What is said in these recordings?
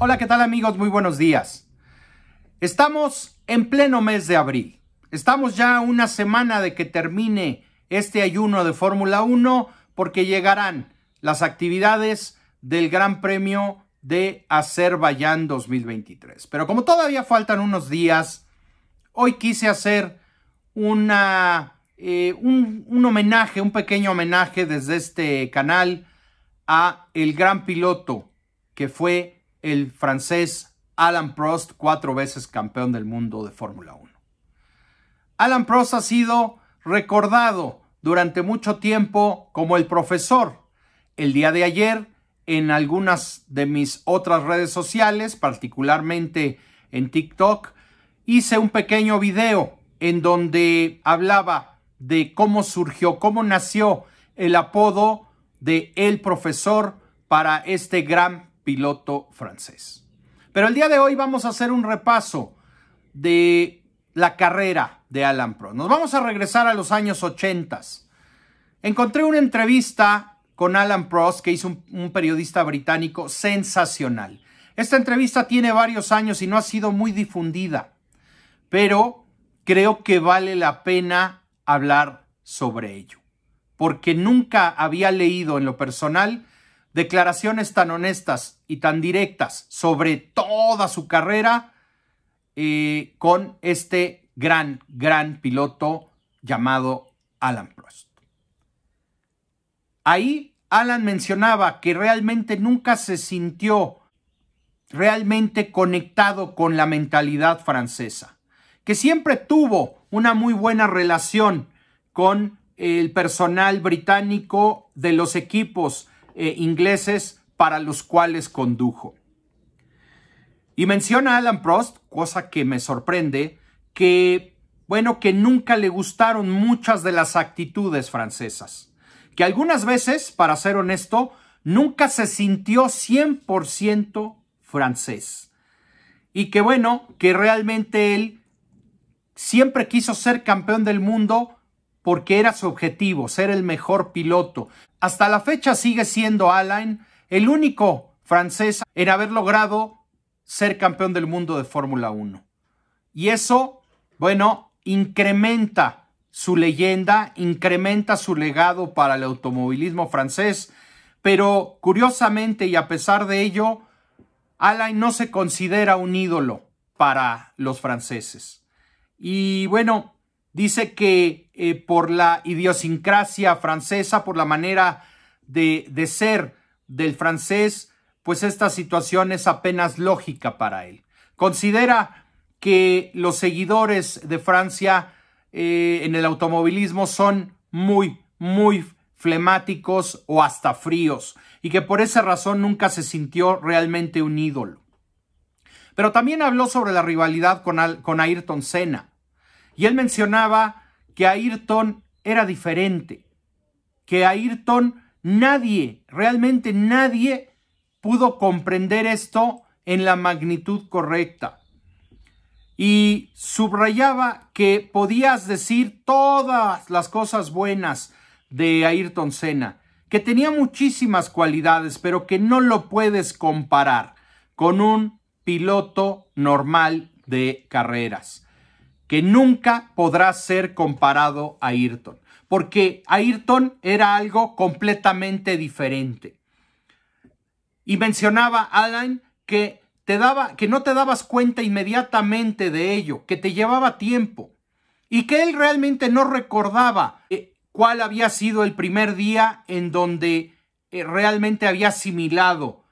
Hola, ¿qué tal amigos? Muy buenos días. Estamos en pleno mes de abril. Estamos ya una semana de que termine este ayuno de Fórmula 1 porque llegarán las actividades del Gran Premio de Azerbaiyán 2023. Pero como todavía faltan unos días, hoy quise hacer una, eh, un, un homenaje, un pequeño homenaje desde este canal a el gran piloto que fue el francés Alan Prost, cuatro veces campeón del mundo de Fórmula 1. Alan Prost ha sido recordado durante mucho tiempo como el profesor. El día de ayer, en algunas de mis otras redes sociales, particularmente en TikTok, hice un pequeño video en donde hablaba de cómo surgió, cómo nació el apodo de el profesor para este gran piloto francés. Pero el día de hoy vamos a hacer un repaso de la carrera de Alan Prost. Nos vamos a regresar a los años 80. Encontré una entrevista con Alan Prost que hizo un, un periodista británico sensacional. Esta entrevista tiene varios años y no ha sido muy difundida, pero creo que vale la pena hablar sobre ello, porque nunca había leído en lo personal declaraciones tan honestas y tan directas sobre toda su carrera eh, con este gran, gran piloto llamado Alan Prost. Ahí Alan mencionaba que realmente nunca se sintió realmente conectado con la mentalidad francesa, que siempre tuvo una muy buena relación con el personal británico de los equipos eh, ingleses para los cuales condujo. Y menciona a Alan Prost, cosa que me sorprende, que, bueno, que nunca le gustaron muchas de las actitudes francesas. Que algunas veces, para ser honesto, nunca se sintió 100% francés. Y que, bueno, que realmente él siempre quiso ser campeón del mundo, porque era su objetivo, ser el mejor piloto. Hasta la fecha sigue siendo Alain el único francés en haber logrado ser campeón del mundo de Fórmula 1. Y eso, bueno, incrementa su leyenda, incrementa su legado para el automovilismo francés, pero curiosamente y a pesar de ello, Alain no se considera un ídolo para los franceses. Y bueno, dice que eh, por la idiosincrasia francesa, por la manera de, ser del francés, pues esta situación es apenas lógica para él. Considera que los seguidores de Francia eh, en el automovilismo son muy, muy flemáticos o hasta fríos, y que por esa razón nunca se sintió realmente un ídolo. Pero también habló sobre la rivalidad con, con Ayrton Senna, y él mencionaba que Ayrton era diferente, que Ayrton nadie, realmente nadie pudo comprender esto en la magnitud correcta. Y subrayaba que podías decir todas las cosas buenas de Ayrton Senna, que tenía muchísimas cualidades, pero que no lo puedes comparar con un piloto normal de carreras que nunca podrá ser comparado a Ayrton, porque Ayrton era algo completamente diferente. Y mencionaba Alan que te daba que no te dabas cuenta inmediatamente de ello, que te llevaba tiempo y que él realmente no recordaba eh, cuál había sido el primer día en donde eh, realmente había asimilado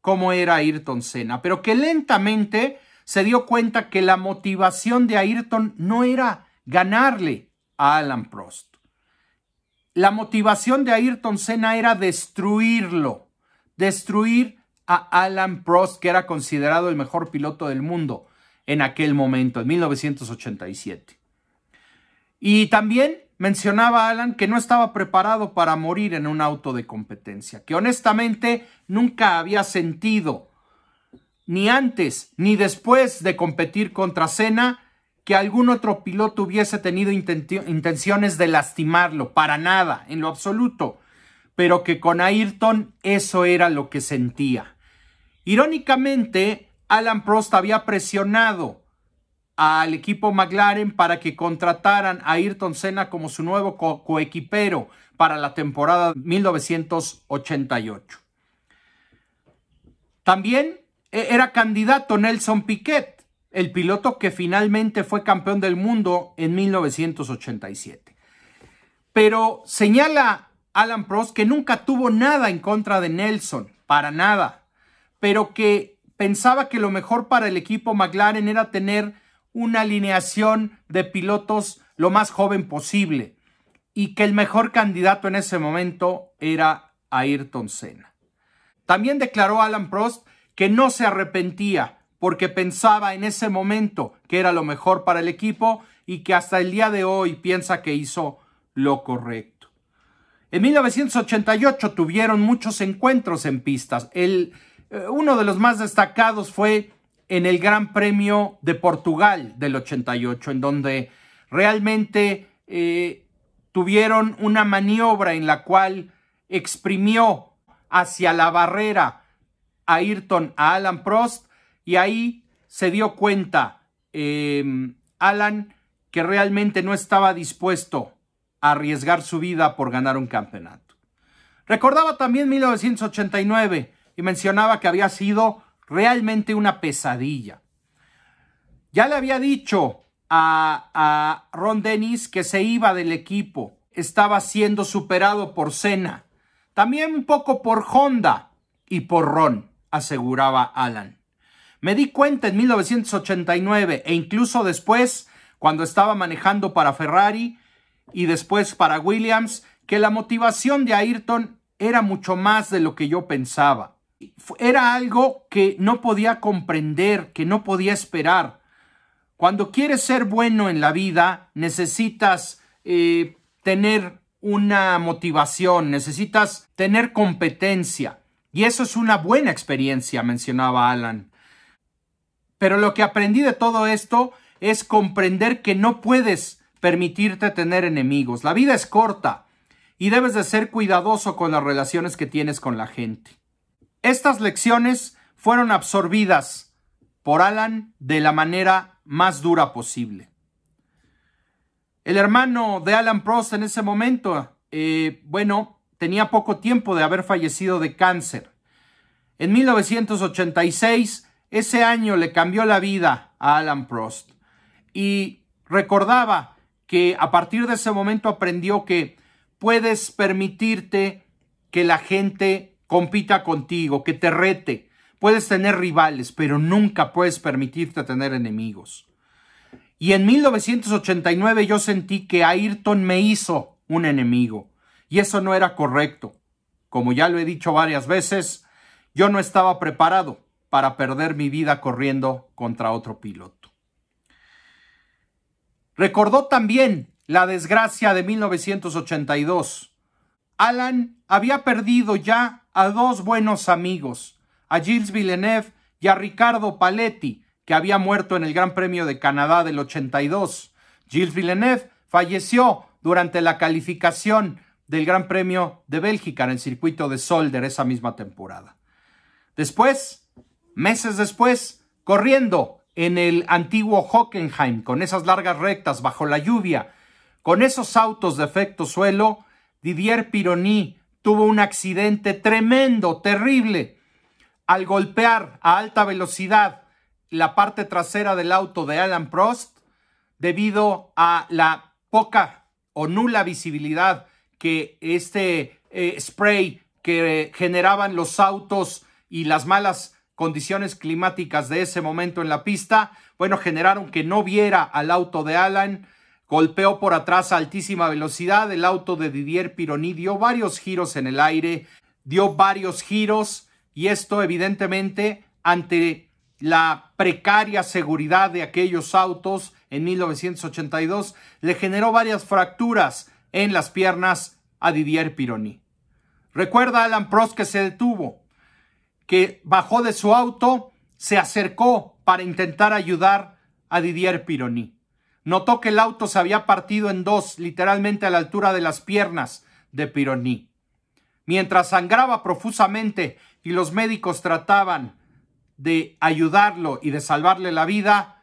cómo era Ayrton Senna, pero que lentamente se dio cuenta que la motivación de Ayrton no era ganarle a Alan Prost. La motivación de Ayrton Senna era destruirlo, destruir a Alan Prost, que era considerado el mejor piloto del mundo en aquel momento, en 1987. Y también mencionaba Alan que no estaba preparado para morir en un auto de competencia, que honestamente nunca había sentido ni antes ni después de competir contra Senna que algún otro piloto hubiese tenido intenciones de lastimarlo, para nada, en lo absoluto, pero que con Ayrton eso era lo que sentía. Irónicamente, Alan Prost había presionado al equipo McLaren para que contrataran a Ayrton Senna como su nuevo coequipero para la temporada 1988. También e-, era candidato Nelson Piquet, el piloto que finalmente fue campeón del mundo en 1987. Pero señala Alan Prost que nunca tuvo nada en contra de Nelson, para nada, pero que pensaba que lo mejor para el equipo McLaren era tener una alineación de pilotos lo más joven posible y que el mejor candidato en ese momento era Ayrton Senna. También declaró Alan Prost que no se arrepentía porque pensaba en ese momento que era lo mejor para el equipo y que hasta el día de hoy piensa que hizo lo correcto. En 1988 tuvieron muchos encuentros en pistas. El, eh, uno de los más destacados fue en el Gran Premio de Portugal del 88, en donde realmente eh, tuvieron una maniobra en la cual exprimió hacia la barrera Ayrton a Alan Prost y ahí se dio cuenta em, Alan que realmente no estaba dispuesto a arriesgar su vida por ganar un campeonato. Recordaba también 1989 y mencionaba que había sido realmente una pesadilla. Ya le había dicho a, a Ron Dennis que se iba del equipo. Estaba siendo superado por Senna, también un poco por Honda y por Ron aseguraba Alan. Me di cuenta en 1989 e incluso después, cuando estaba manejando para Ferrari y después para Williams, que la motivación de Ayrton era mucho más de lo que yo pensaba. Era algo que no podía comprender, que no podía esperar. Cuando quieres ser bueno en la vida, necesitas eh, tener una motivación, necesitas tener competencia. Y eso es una buena experiencia, mencionaba Alan. Pero lo que aprendí de todo esto es comprender que no puedes permitirte tener enemigos. La vida es corta y debes de ser cuidadoso con las relaciones que tienes con la gente. Estas lecciones fueron absorbidas por Alan de la manera más dura posible. El hermano de Alan Prost en ese momento, eh, bueno, tenía poco tiempo de haber fallecido de cáncer. En 1986, ese año le cambió la vida a Alan Prost y recordaba que a partir de ese momento aprendió que puedes permitirte que la gente compita contigo, que te rete. Puedes tener rivales, pero nunca puedes permitirte tener enemigos. Y en 1989 yo sentí que Ayrton me hizo un enemigo y eso no era correcto. Como ya lo he dicho varias veces, yo no estaba preparado para perder mi vida corriendo contra otro piloto. Recordó también la desgracia de 1982. Alan había perdido ya a dos buenos amigos, a Gilles Villeneuve y a Ricardo Paletti, que había muerto en el Gran Premio de Canadá del 82. Gilles Villeneuve falleció durante la calificación del Gran Premio de Bélgica en el circuito de Solder esa misma temporada. Después, meses después, corriendo en el antiguo Hockenheim con esas largas rectas bajo la lluvia, con esos autos de efecto suelo, Didier Pironi tuvo un accidente tremendo, terrible, al golpear a alta velocidad la parte trasera del auto de Alan Prost debido a la poca o nula visibilidad que este eh, spray que generaban los autos y las malas condiciones climáticas de ese momento en la pista, bueno, generaron que no viera al auto de Alan, golpeó por atrás a altísima velocidad, el auto de Didier Pironi dio varios giros en el aire, dio varios giros y esto evidentemente ante la precaria seguridad de aquellos autos en 1982 le generó varias fracturas en las piernas a Didier Pironi. Recuerda Alan Prost que se detuvo, que bajó de su auto, se acercó para intentar ayudar a Didier Pironi. Notó que el auto se había partido en dos, literalmente a la altura de las piernas de Pironi. Mientras sangraba profusamente y los médicos trataban de ayudarlo y de salvarle la vida,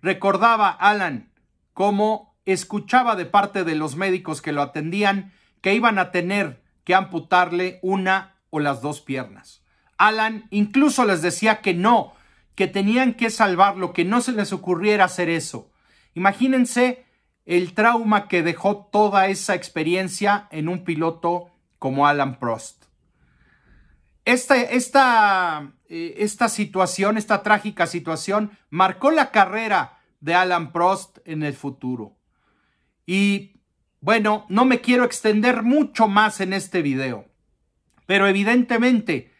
recordaba Alan cómo escuchaba de parte de los médicos que lo atendían que iban a tener que amputarle una o las dos piernas. Alan incluso les decía que no, que tenían que salvarlo, que no se les ocurriera hacer eso. Imagínense el trauma que dejó toda esa experiencia en un piloto como Alan Prost. Esta, esta eh, situación, esta trágica situación, marcó la carrera de Alan Prost en el futuro. Y bueno, no me quiero extender mucho más en este video, pero evidentemente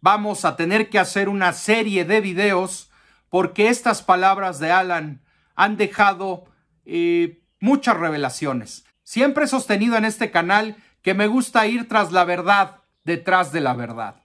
vamos a tener que hacer una serie de videos porque estas palabras de Alan han dejado eh, muchas revelaciones. Siempre he sostenido en este canal que me gusta ir tras la verdad, detrás de la verdad.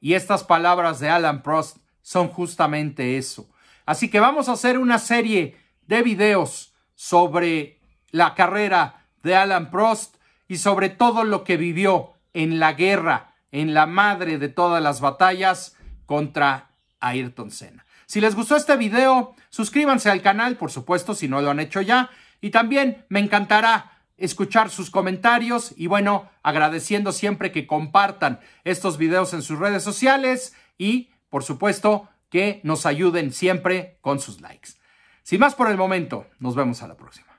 Y estas palabras de Alan Prost son justamente eso. Así que vamos a hacer una serie de videos sobre la carrera de Alan Prost y sobre todo lo que vivió en la guerra, en la madre de todas las batallas contra Ayrton Senna. Si les gustó este video, suscríbanse al canal, por supuesto, si no lo han hecho ya. Y también me encantará escuchar sus comentarios y bueno, agradeciendo siempre que compartan estos videos en sus redes sociales y por supuesto que nos ayuden siempre con sus likes. Sin más por el momento, nos vemos a la próxima.